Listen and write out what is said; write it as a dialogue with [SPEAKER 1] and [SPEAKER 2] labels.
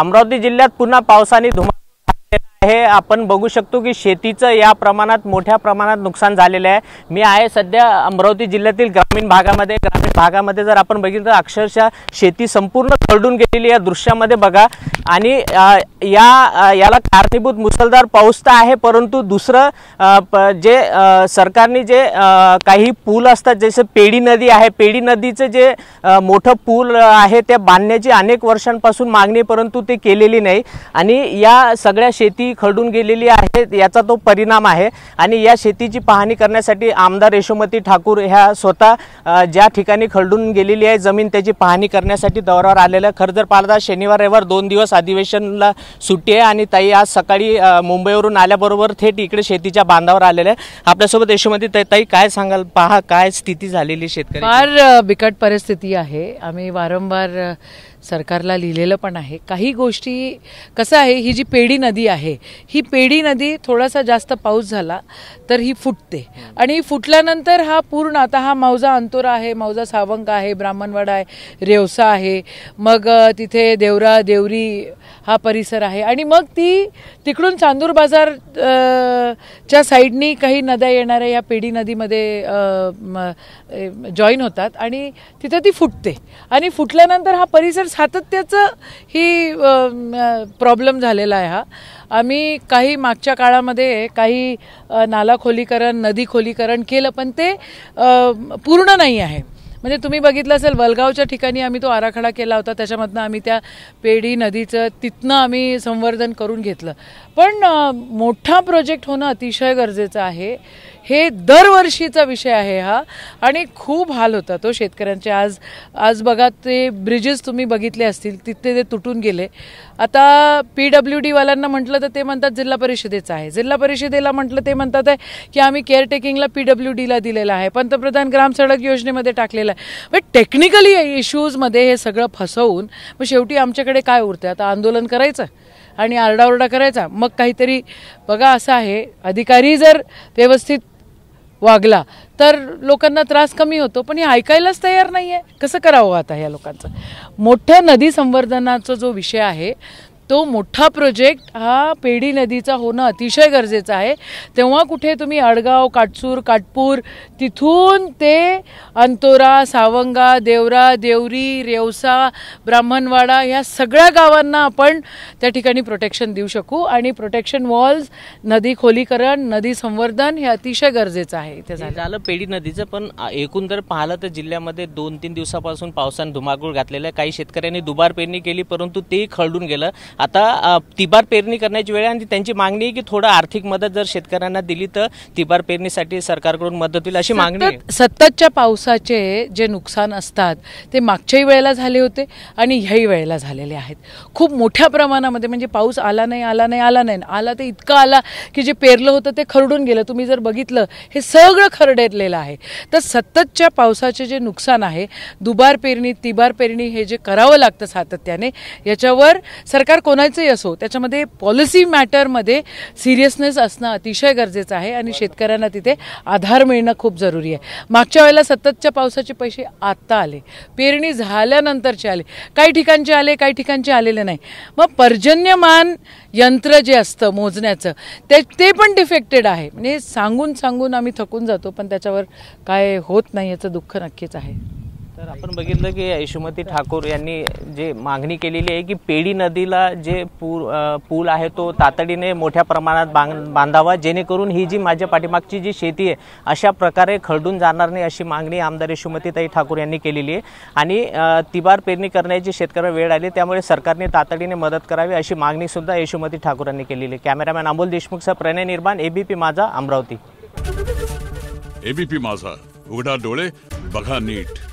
[SPEAKER 1] अमरावती जिल्ह्यात पुन्हा पावसाने धुमा आहे आपण बघू शकतो की शेतीचं या प्रमाणात मोठ्या प्रमाणात नुकसान झालेलं आहे मी आहे सध्या अमरावती जिल्ह्यातील ग्रामीण भागामध्ये ग्रामीण भागामध्ये जर आपण बघितलं तर अक्षरशः शेती संपूर्ण खरडून गेलेली या दृश्यामध्ये बघा आणि या याला कारणीभूत मुसळधार पाऊस तर आहे परंतु दुसरं जे सरकारने जे काही पूल असतात जसं पेडी नदी आहे पेडी नदीचं जे मोठं पूल आहे त्या बांधण्याची अनेक वर्षांपासून मागणी परंतु ते केलेली नाही आणि या सगळ्या शेती खडून गेलेली आहे याचा तो परिणाम आहे आणि या शेतीची पाहणी करण्यासाठी आमदार यशोमती ठाकूर ह्या स्वतः ज्या ठिकाणी खडून गेलेली आहे जमीन त्याची पाहणी करण्यासाठी दौऱ्यावर आलेल्या खरं जर पाहिलं शनिवार रविवार दोन दिवस अधिवेशनला सुट्टी आहे आणि ताई आज सकाळी मुंबईवरून आल्याबरोबर थेट इकडे शेतीच्या बांधावर आलेल्या आहे आपल्यासोबत यशोमती ताई ताई काय सांगाल पहा काय स्थिती झालेली शेतकरी फार
[SPEAKER 2] बिकट परिस्थिती आहे आम्ही वारंवार सरकारला लिहिलेलं पण आहे काही गोष्टी कसं आहे ही जी पेडी नदी आहे ही पेडी नदी थोडासा जास्त पाऊस झाला तर ही फुटते आणि फुटल्यानंतर हा पूर्ण आता हा मौजा अंतोरा आहे मौजा सावंग आहे ब्राह्मणवाडा आहे रेवसा आहे मग तिथे देवरा देवरी हा परिसर आहे आणि मग ती तिकडून चांदूर बाजार च्या साईडनी काही नद्या येणाऱ्या या पेडी नदीमध्ये जॉईन होतात आणि तिथं ती फुटते आणि फुटल्यानंतर हा परिसर सातत्याचं ही प्रॉब्लेम झालेला आहे हा आम्ही काही मागच्या काळामध्ये काही नाला खोलीकरण नदी खोलीकरण केलं पण ते पूर्ण नाही आहे म्हणजे तुम्ही बघितलं असेल वलगावच्या ठिकाणी आम्ही तो आराखडा केला होता त्याच्यामधनं आम्ही त्या पेढी नदीचं तिथनं आम्ही संवर्धन करून घेतलं पण मोठा प्रोजेक्ट होणं अतिशय गरजेचं आहे हे दरवर्षीचा विषय आहे हा आणि खूप हाल होता तो शेतकऱ्यांचे आज आज बघा ते ब्रिजेस तुम्ही बघितले असतील तिथे ते तुटून गेले आता पी डब्ल्यू डीवाल्यांना म्हटलं तर ते म्हणतात जिल्हा परिषदेचं आहे जिल्हा परिषदेला म्हटलं ते म्हणतात आहे की आम्ही केअरटेकिंगला पी डब्ल्यू डीला दिलेला आहे पंतप्रधान ग्राम सडक योजनेमध्ये टाकलेलं आहे बट टेक्निकली इश्यूजमध्ये हे सगळं फसवून मग शेवटी आमच्याकडे काय उरतं आता आंदोलन करायचं आणि आरडाओरडा करायचा मग काहीतरी बघा असं आहे अधिकारी जर व्यवस्थित वागला तर लोकांना त्रास कमी होतो पण हे ऐकायलाच तयार नाही आहे कसं करावं आता या लोकांचं मोठ्या नदी संवर्धनाचा जो विषय आहे तो मोठा प्रोजेक्ट हा पेढी नदीचा होणं अतिशय गरजेचं आहे तेव्हा कुठे तुम्ही आडगाव काटसूर काटपूर तिथून ते अंतोरा सावंगा देवरा देवरी रेवसा ब्राह्मणवाडा ह्या सगळ्या गावांना आपण त्या ठिकाणी प्रोटेक्शन देऊ शकू आणि प्रोटेक्शन वॉल्स नदी खोलीकरण नदी संवर्धन हे अतिशय गरजेचं आहे इथे झालं
[SPEAKER 1] पेढी नदीचं पण एकूण जर पाहिलं तर जिल्ह्यामध्ये दोन तीन दिवसापासून पावसानं धुमाकूळ घातलेलं आहे काही शेतकऱ्यांनी दुबार पेरणी केली परंतु ते खळडून गेलं आता तिबार पेरणी करण्याची वेळ आणि त्यांची मागणी आहे की थोडं आर्थिक मदत जर शेतकऱ्यांना दिली तर तिबार पेरणीसाठी सरकारकडून मदत होईल अशी मागणी
[SPEAKER 2] सततच्या पावसाचे जे नुकसान असतात ते मागच्याही वेळेला झाले होते आणि ह्याही वेळेला झालेले आहेत खूप मोठ्या प्रमाणामध्ये म्हणजे पाऊस आला नाही आला नाही आला नाही आला ते इतका आला की जे पेरलं होतं ते खरडून गेलं तुम्ही जर बघितलं हे सगळं खरडेलेलं आहे तर सततच्या पावसाचे जे नुकसान आहे दुबार पेरणी तिबार पेरणी हे जे करावं लागतं सातत्याने याच्यावर सरकार कोणाचंही असो त्याच्यामध्ये पॉलिसी मॅटरमध्ये सिरियसनेस असणं अतिशय गरजेचं आहे आणि शेतकऱ्यांना तिथे आधार मिळणं खूप जरुरी आहे मागच्या वेळेला सततच्या पावसाचे पैसे आत्ता आले पेरणी झाल्यानंतरचे आले काही ठिकाणचे आले काही ठिकाणचे आलेले नाही मग पर्जन्यमान यंत्र जे असतं मोजण्याचं ते ते पण डिफेक्टेड आहे म्हणजे सांगून सांगून आम्ही थकून जातो पण त्याच्यावर काय होत नाही याचं दुःख नक्कीच आहे
[SPEAKER 1] तर आपण बघितलं की यशोमती ठाकूर यांनी जे मागणी केलेली आहे की पेडी नदीला जे पूर पूल आहे तो तातडीने मोठ्या प्रमाणात बांधावा जेणेकरून ही जी माझ्या पाठीमागची जी शेती आहे अशा प्रकारे खरडून जाणार नाही अशी मागणी आमदार यशोमतीताई ठाकूर यांनी केलेली आहे आणि तिबार पेरणी करण्याची शेतकऱ्याला वेळ आली त्यामुळे सरकारने तातडीने मदत करावी अशी मागणीसुद्धा यशोमती ठाकूर यांनी केलेली आहे कॅमेरामॅन अमोल देशमुखचा प्रणय निर्माण एबीपी माझा अमरावती एबीपी माझा उघडा डोळे बघा नीट